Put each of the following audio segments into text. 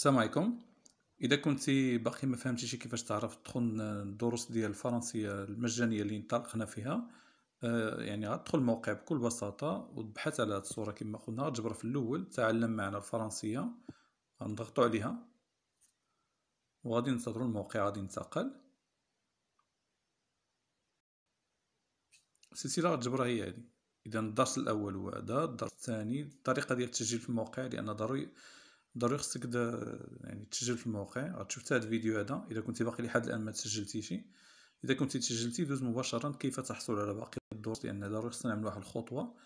السلام عليكم اذا كنت باقي ما فهمتيش كيفاش تعرف تدخل الدروس ديال الفرنسيه المجانيه اللي انطلقنا فيها آه يعني غتدخل الموقع بكل بساطه وتبحث على هاد الصوره كما قلنا تجبر في الاول تعلم معنا الفرنسيه غنضغطوا عليها وغادي ننتظروا الموقع غادي ينتقل السلسله غتجبرها هي هذه اذا الدرس الاول هو هذا الدرس الثاني الطريقه ديال التسجيل في الموقع لان ضروري ضروري خصك يعني تسجل في الموقع غتشوف هذا الفيديو هذا اذا كنتي باقي لحد الان ما تسجلتيش اذا كنتي تسجلتي دوز مباشره كيف تحصل على باقي الدروس لان ضروري خصنا نعمل واحد الخطوه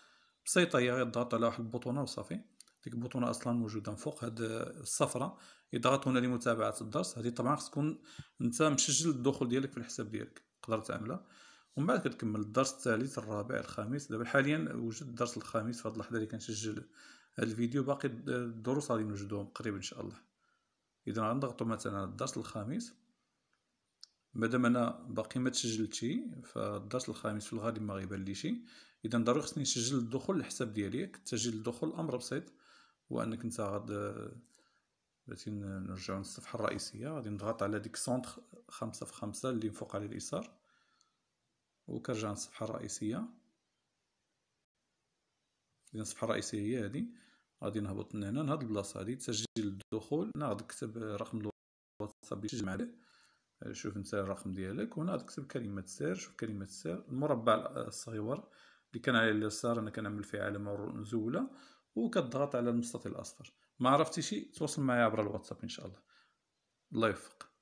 بسيطه هي الضغط على واحد البوطونه وصافي ديك البوطونه اصلا موجوده فوق هاد الصفراء يضغط هنا لمتابعه الدرس هذه طبعا خص تكون انت مسجل الدخول ديالك في الحساب ديالك تقدر تعملها ومن بعد كتكمل الدرس الثالث الرابع الخامس دابا حاليا وجد الدرس الخامس في هاد اللحظه اللي كنسجل هذا الفيديو باقي الدروس غادي نوجدوهم قريب ان شاء الله اذا غنضغطوا مثلا الدرس الخامس مادام انا باقي ما تسجلتي فالدرس الخامس في الغالب ما غيبان لي شي اذا ضروري خصني نسجل الدخول الحساب ديالي تسجيل الدخول امر بسيط هو انك انت غاد بغيتي نرجعو للصفحه الرئيسيه غادي نضغط على ديك سونتر خمسة في خمسة اللي فوق على اليسار وكنرجع للصفحه الرئيسيه اذا الصفحه الرئيسيه هي هذه غادي نهبط من هنا لهاد البلاصه هادي تسجل الدخول هنا غادي تكتب رقم الواتساب اللي تجمع عليه آه، شوف انت الرقم ديالك وهنا تكتب كلمه السر شوف كلمه السر المربع الصغير اللي كان عليه اليسار انا كنعمل فيه علامه مزوله وكتضغط على المستطيل الاصفر ما عرفتي شي تواصل معايا عبر الواتساب ان شاء الله الله يوفقك